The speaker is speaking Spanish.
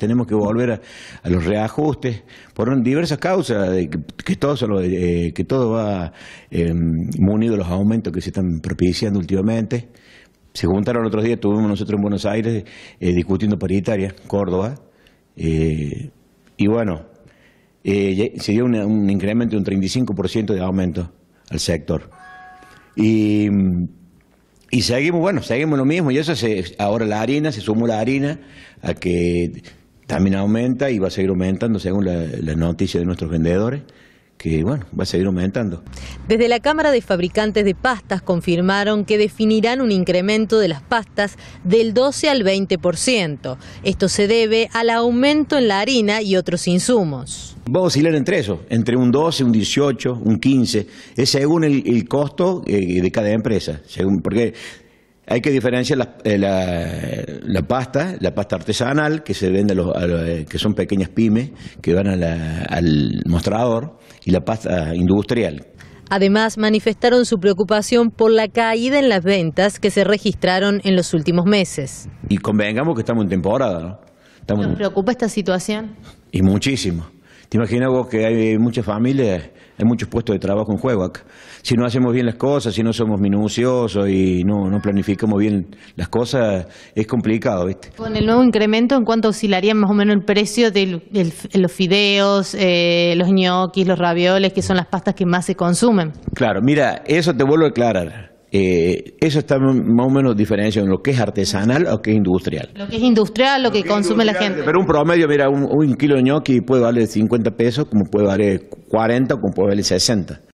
tenemos que volver a, los reajustes por diversas causas, que, todo, eh, que todo va munido em, de los aumentos que se están propiciando últimamente. Se juntaron otros días, estuvimos nosotros en Buenos Aires eh, discutiendo paritaria, Córdoba, eh, y bueno, se dio un incremento de un 35% de aumento al sector. Y, y seguimos, bueno, seguimos lo mismo, y eso se, ahora la harina, se sumó la harina a que también aumenta y va a seguir aumentando según las noticias de nuestros vendedores que bueno, va a seguir aumentando. Desde la Cámara de Fabricantes de Pastas confirmaron que definirán un incremento de las pastas del 12 al 20%. Esto se debe al aumento en la harina y otros insumos. Va a oscilar entre eso, entre un 12, un 18, un 15. Es según el, costo eh, de cada empresa, según, porque hay que diferenciar eh, la, la pasta, la pasta artesanal que se vende los, eh, que son pequeñas pymes que van al mostrador y la pasta industrial. Además, manifestaron su preocupación por la caída en las ventas que se registraron en los últimos meses. Y convengamos que estamos en temporada, ¿no? ¿Nos preocupa esta situación? Y muchísimo. Te imaginas vos que hay muchas familias, hay muchos puestos de trabajo en juego acá. Si no hacemos bien las cosas, si no somos minuciosos y no, planificamos bien las cosas, es complicado, ¿viste? Con el nuevo incremento, ¿en cuánto oscilaría más o menos el precio de los fideos, eh, los ñoquis, los ravioles, que son las pastas que más se consumen? Claro, mira, eso te vuelvo a aclarar. Eh, eso está más o menos diferencia en lo que es artesanal o que es industrial. Lo que es industrial, lo, que, consume la gente. Pero un promedio, mira, un, kilo de ñoqui puede valer 50 pesos, como puede valer 40, como puede valer 60.